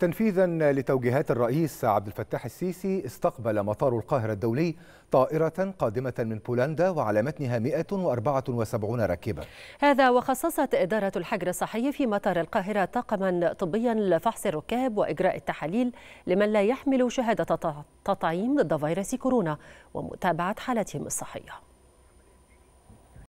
تنفيذا لتوجيهات الرئيس عبد الفتاح السيسي استقبل مطار القاهرة الدولي طائرة قادمة من بولندا وعلى متنها 174 راكبا هذا وخصصت إدارة الحجر الصحي في مطار القاهرة طاقما طبيا لفحص الركاب وإجراء التحاليل لمن لا يحمل شهادة تطعيم ضد فيروس كورونا ومتابعة حالتهم الصحية